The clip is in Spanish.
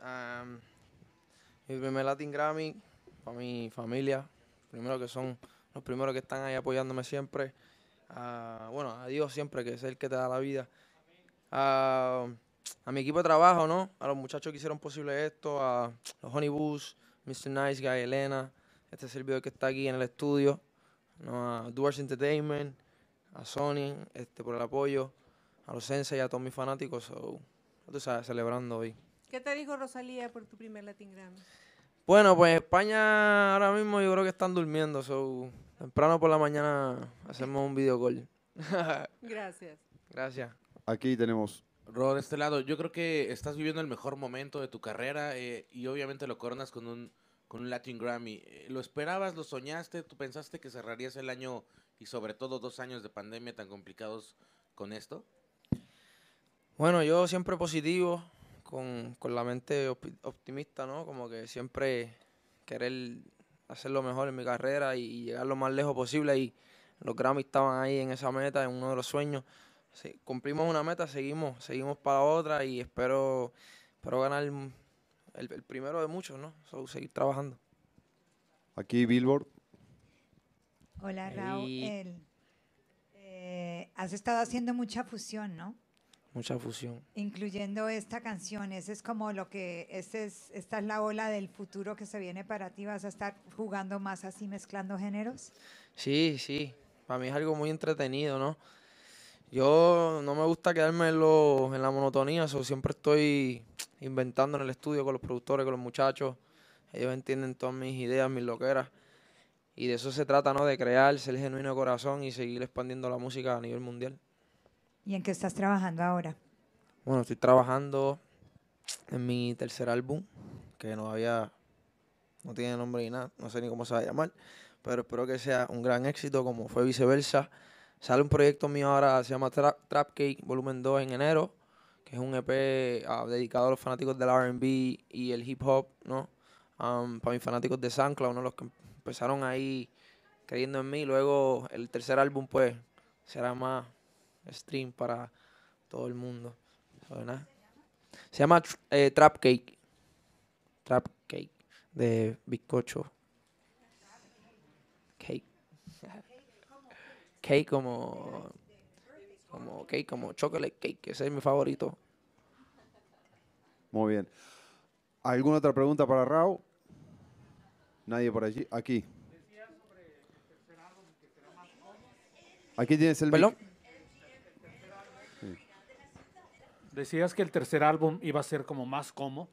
Um, mi primer Latin Grammy, para mi familia, primero que son los primeros que están ahí apoyándome siempre. Ah, bueno, a Dios siempre, que es el que te da la vida. Ah, a mi equipo de trabajo, ¿no? A los muchachos que hicieron posible esto, a los Honey Mr. Nice Guy, Elena, este servidor que está aquí en el estudio, a Duarte Entertainment, a Sony, este, por el apoyo, a los Sensei y a todos mis fanáticos, so, celebrando hoy. ¿Qué te dijo Rosalía por tu primer Latin Grammy? Bueno, pues España ahora mismo yo creo que están durmiendo, so temprano por la mañana hacemos un videogol Gracias. Gracias. Aquí tenemos Rod, de este lado, yo creo que estás viviendo el mejor momento de tu carrera eh, y obviamente lo coronas con un, con un Latin Grammy. Eh, ¿Lo esperabas, lo soñaste? ¿Tú pensaste que cerrarías el año y sobre todo dos años de pandemia tan complicados con esto? Bueno, yo siempre positivo con, la mente optimista, ¿no? Como que siempre querer hacer lo mejor en mi carrera y llegar lo más lejos posible. Y los Grammy estaban ahí en esa meta, en uno de los sueños. cumplimos una meta, seguimos, seguimos para otra y espero, ganar el, primero de muchos, ¿no? seguir trabajando. Aquí Billboard. Hola Raúl. Eh, has estado haciendo mucha fusión, ¿no? mucha fusión. Incluyendo esta canción, ese es como lo que, es, esta es la ola del futuro que se viene para ti, vas a estar jugando más así, mezclando géneros. Sí, sí, para mí es algo muy entretenido, ¿no? Yo no me gusta quedarme en, en la monotonía, siempre estoy inventando en el estudio con los productores, con los muchachos, ellos entienden todas mis ideas, mis loqueras. Y de eso se trata, ¿no? De crear, ser genuino corazón y seguir expandiendo la música a nivel mundial. ¿Y en qué estás trabajando ahora? Bueno, estoy trabajando en mi tercer álbum, que no había, no tiene nombre ni nada, no sé ni cómo se va a llamar, pero espero que sea un gran éxito como fue viceversa. Sale un proyecto mío ahora, se llama Trap Cake Volumen 2 en enero, que es un EP ah, dedicado a los fanáticos del RB y el hip hop, ¿no? para mis fanáticos de SoundCloud, ¿no? Los que empezaron ahí creyendo en mí, luego el tercer álbum pues será más stream para todo el mundo. Se llama eh, Trap Cake. Trap Cake de bizcocho. Cake. Cake como como cake como chocolate cake, que ese es mi favorito. Muy bien. ¿Alguna otra pregunta para Raúl? Nadie por allí. Aquí. Aquí tienes el ¿Perdón? Decías que el tercer álbum iba a ser como más como,